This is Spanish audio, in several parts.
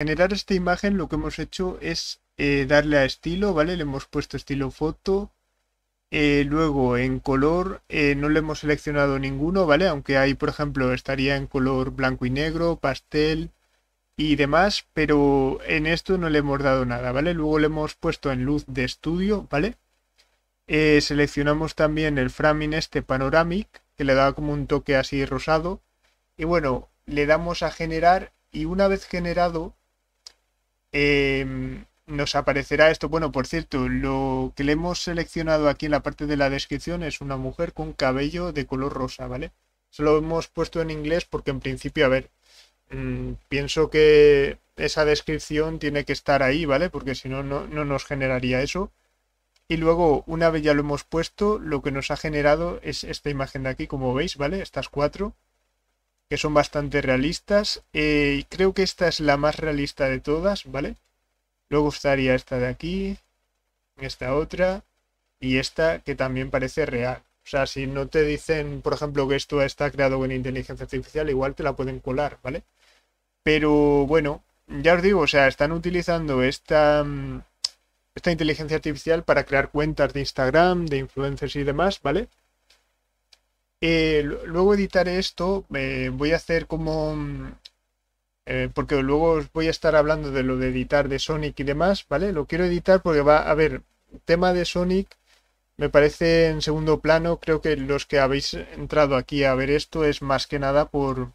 generar esta imagen lo que hemos hecho es eh, darle a estilo, ¿vale? Le hemos puesto estilo foto. Eh, luego en color eh, no le hemos seleccionado ninguno, ¿vale? Aunque ahí, por ejemplo, estaría en color blanco y negro, pastel y demás, pero en esto no le hemos dado nada, ¿vale? Luego le hemos puesto en luz de estudio, ¿vale? seleccionamos también el framing este panoramic, que le da como un toque así rosado. Y bueno, le damos a generar y una vez generado Em, nos aparecerá esto. Bueno, por cierto, lo que le hemos seleccionado aquí en la parte de la descripción es una mujer con cabello de color rosa, ¿vale? Se lo hemos puesto en inglés porque en principio, a ver, mm, pienso que esa descripción tiene que estar ahí, ¿vale? Porque si no, no nos generaría eso. Y luego, una vez ya lo hemos puesto, lo que nos ha generado es esta imagen de aquí, como veis, ¿vale? Estas cuatro que son bastante realistas. Eh, y creo que esta es la más realista de todas, ¿vale? Luego estaría esta de aquí, esta otra y esta que también parece real. O sea, si no te dicen, por ejemplo, que esto está creado con inteligencia artificial, igual te la pueden colar, ¿vale? Pero bueno, ya os digo, o sea, están utilizando esta, mm, esta inteligencia artificial para crear cuentas de Instagram, de influencers y demás, ¿vale? Eh, luego editaré esto, eh, voy a hacer como... Mm, eh, porque luego os voy a estar hablando de lo de editar de Sonic y demás, ¿vale? Lo quiero editar porque va a ver tema de Sonic, me parece en segundo plano, creo que los que habéis entrado aquí a ver esto es más que nada por,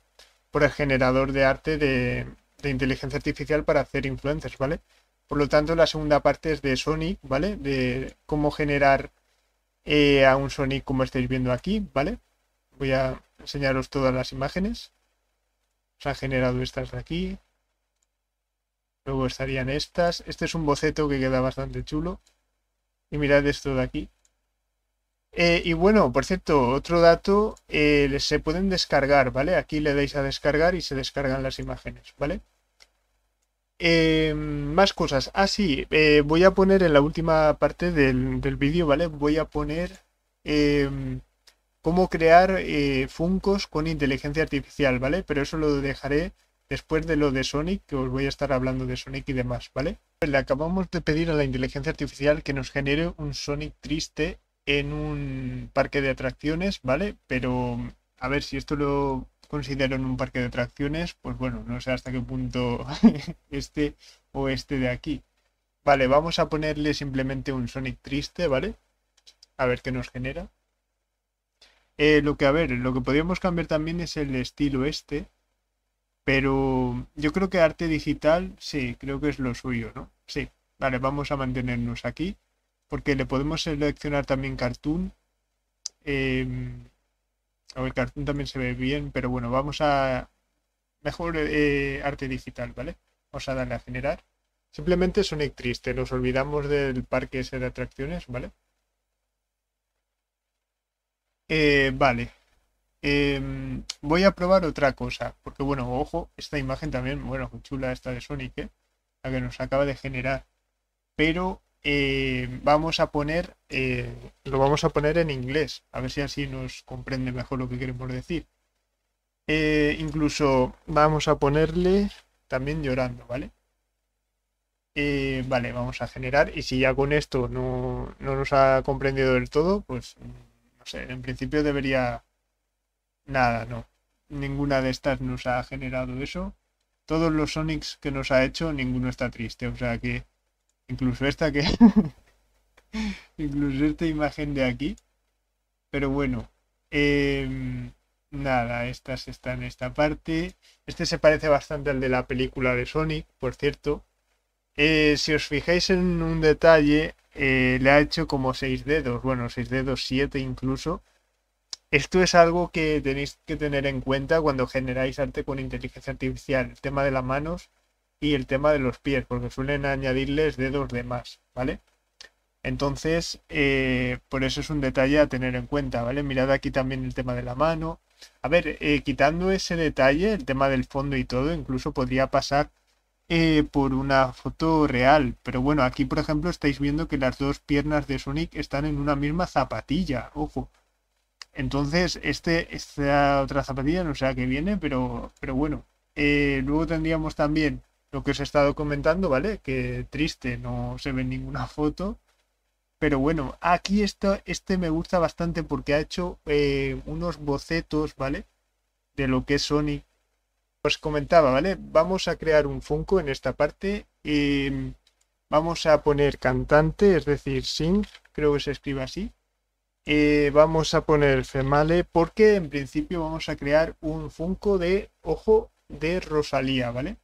el generador de arte de, inteligencia artificial para hacer influencers, ¿vale? Por lo tanto, la segunda parte es de Sonic, ¿vale? De cómo generar a un Sonic como estáis viendo aquí, ¿vale? voy a enseñaros todas las imágenes. Se han generado estas de aquí. Luego estarían estas. Este es un boceto que queda bastante chulo. Y mirad esto de aquí. Eh, y bueno, por cierto, otro dato, eh, se pueden descargar, ¿vale? Aquí le dais a descargar y se descargan las imágenes, ¿vale? Em, más cosas. Ah, sí, eh, voy a poner en la última parte del, del vídeo, ¿vale? Voy a poner... Em, cómo crear eh, Funcos con inteligencia artificial, ¿vale? Pero eso lo dejaré después de lo de Sonic, que os voy a estar hablando de Sonic y demás, ¿vale? Pues le acabamos de pedir a la inteligencia artificial que nos genere un Sonic triste en un parque de atracciones, ¿vale? Pero a ver si esto lo considero en un parque de atracciones, pues bueno, no sé hasta qué punto este o este de aquí. Vale, vamos a ponerle simplemente un Sonic triste, ¿vale? A ver qué nos genera. Eh, lo que, a ver, lo que podríamos cambiar también es el estilo este. Pero yo creo que arte digital, sí, creo que es lo suyo, ¿no? Sí, vale, vamos a mantenernos aquí. Porque le podemos seleccionar también cartoon. Eh, em, el cartoon también se ve bien, pero bueno, vamos a... Mejor eh, arte digital, ¿vale? Vamos a darle a generar. Simplemente Sonic Triste, nos olvidamos del parque ese de atracciones, ¿vale? Eh, vale. Em, voy a probar otra cosa. Porque bueno, ojo, esta imagen también, bueno, chula esta de Sonic, ¿eh? la que nos acaba de generar. Pero eh, vamos a poner, lo vamos a poner en inglés, a ver si así nos comprende mejor lo que queremos decir. incluso vamos a ponerle también llorando, ¿vale? vale, vamos a generar y si ya con esto no, no nos ha comprendido del todo, pues en principio debería... Nada, no. Ninguna de estas nos ha generado eso. Todos los Sonics que nos ha hecho, ninguno está triste. O sea que incluso esta que... incluso esta imagen de aquí. Pero bueno. Em, nada, estas están en esta parte. Este se parece bastante al de la película de Sonic, por cierto. Eh, si os fijáis en un detalle, eh, le ha hecho como seis dedos, bueno, seis dedos, siete incluso. Esto es algo que tenéis que tener en cuenta cuando generáis arte con inteligencia artificial, el tema de las manos y el tema de los pies, porque suelen añadirles dedos de más, ¿vale? Entonces, eh, por eso es un detalle a tener en cuenta, ¿vale? Mirad aquí también el tema de la mano. A ver, eh, quitando ese detalle, el tema del fondo y todo, incluso podría pasar eh, por una foto real. Pero bueno, aquí por ejemplo estáis viendo que las dos piernas de Sonic están en una misma zapatilla, ojo. Entonces, este, esta otra zapatilla no sé a qué viene, pero, pero bueno. Eh, luego tendríamos también lo que os he estado comentando, ¿vale? Que triste, no se ve ninguna foto. Pero bueno, aquí esto, este me gusta bastante porque ha hecho eh, unos bocetos, ¿vale? De lo que es Sonic os pues comentaba, ¿vale? Vamos a crear un Funko en esta parte y vamos a poner cantante, es decir, sin, creo que se escribe así. vamos a poner female porque en principio vamos a crear un Funko de ojo de Rosalía, ¿vale?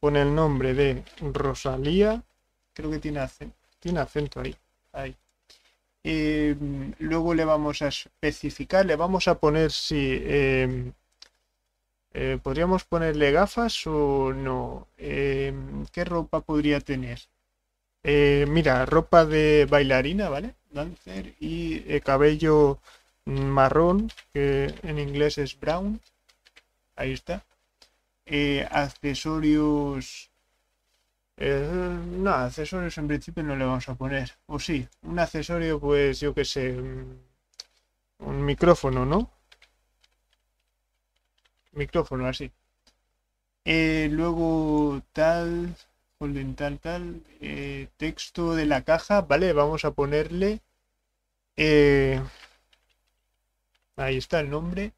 Con el nombre de Rosalía, creo que tiene acento, tiene acento ahí, ahí. luego le vamos a especificar, le vamos a poner si... Em, eh, ¿Podríamos ponerle gafas o no? Eh, ¿Qué ropa podría tener? Eh, mira, ropa de bailarina, ¿vale? Dancer y cabello marrón, que en inglés es brown. Ahí está. accesorios... no, accesorios en principio no le vamos a poner. O sí, un accesorio pues yo qué sé, un micrófono, ¿no? micrófono así. Eh, luego tal, orden tal, tal, eh, texto de la caja, ¿vale? Vamos a ponerle... Eh, ahí está el nombre,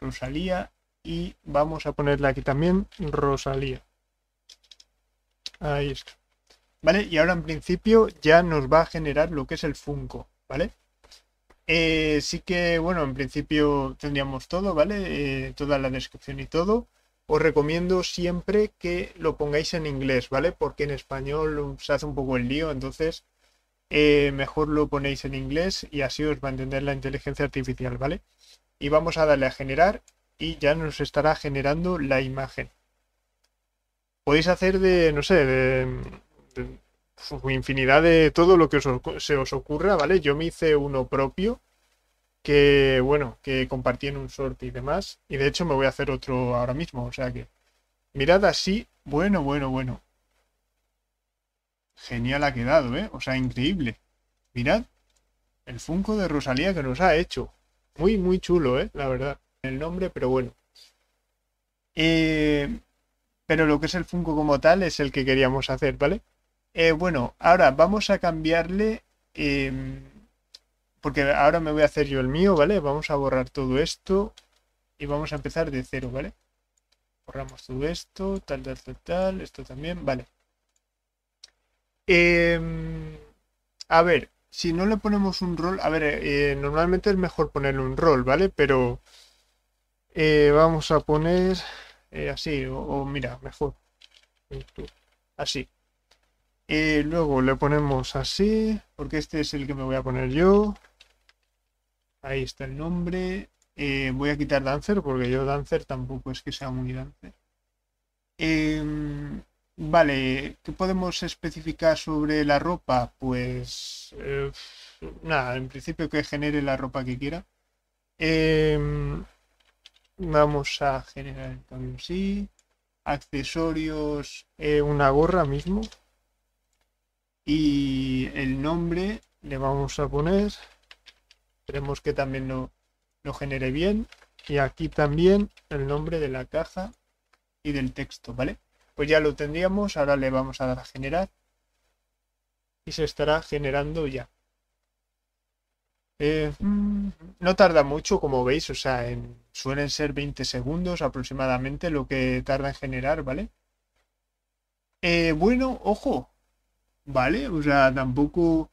Rosalía, y vamos a ponerle aquí también Rosalía. Ahí está. ¿Vale? Y ahora en principio ya nos va a generar lo que es el Funko, ¿vale? Eh, sí que, bueno, en principio tendríamos todo, ¿vale? Eh, toda la descripción y todo. Os recomiendo siempre que lo pongáis en inglés, ¿vale? Porque en español se hace un poco el lío, entonces eh, mejor lo ponéis en inglés y así os va a entender la inteligencia artificial, ¿vale? Y vamos a darle a generar y ya nos estará generando la imagen. Podéis hacer de, no sé, de infinidad de todo lo que se os ocurra, ¿vale? Yo me hice uno propio que, bueno, que compartí en un sorte y demás. Y de hecho me voy a hacer otro ahora mismo, o sea que... Mirad así, bueno, bueno, bueno. Genial ha quedado, ¿eh? O sea, increíble. Mirad el Funko de Rosalía que nos ha hecho. Muy, muy chulo, ¿eh? La verdad. El nombre, pero bueno. Eh, pero lo que es el Funko como tal es el que queríamos hacer, ¿vale? Eh, bueno, ahora vamos a cambiarle, em, porque ahora me voy a hacer yo el mío, ¿vale? Vamos a borrar todo esto y vamos a empezar de cero, ¿vale? Borramos todo esto, tal, tal, tal, tal, esto también, vale. Em, a ver, si no le ponemos un rol, a ver, eh, normalmente es mejor ponerle un rol, ¿vale? Pero eh, vamos a poner así, o, o mira, mejor, así luego le ponemos así, porque este es el que me voy a poner yo. Ahí está el nombre. Eh, voy a quitar Dancer, porque yo Dancer tampoco es que sea muy Dancer. Em, vale, ¿qué podemos especificar sobre la ropa? Pues eh, nada, en principio que genere la ropa que quiera. Em, vamos a generar el sí. Accesorios, eh, una gorra mismo, y el nombre le vamos a poner esperemos que también lo, genere bien y aquí también el nombre de la caja y del texto vale pues ya lo tendríamos ahora le vamos a dar a generar y se estará generando ya eh, mm, no tarda mucho, como veis, o sea, suelen ser 20 segundos aproximadamente lo que tarda en generar, ¿vale? Eh, bueno, ojo, ¿vale? O sea, tampoco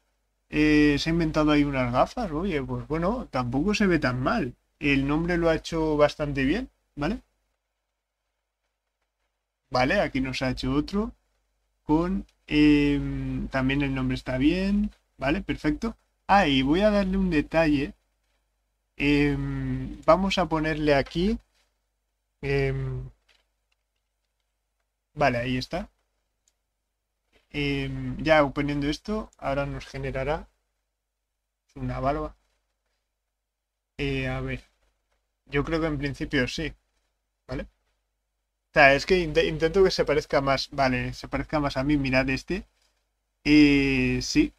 eh, se ha inventado ahí unas gafas, oye, pues bueno, tampoco se ve tan mal. El nombre lo ha hecho bastante bien, ¿vale? Vale, aquí nos ha hecho otro con... Em, también el nombre está bien, ¿vale? Perfecto. Ah, y voy a darle un detalle. Em, vamos a ponerle aquí... Em, vale, ahí está. Em, ya poniendo esto, ahora nos generará una valva. Eh, a ver, yo creo que en principio sí, ¿vale? es que intento que se parezca más, vale, se parezca más a mí, mirad este. Eh, sí.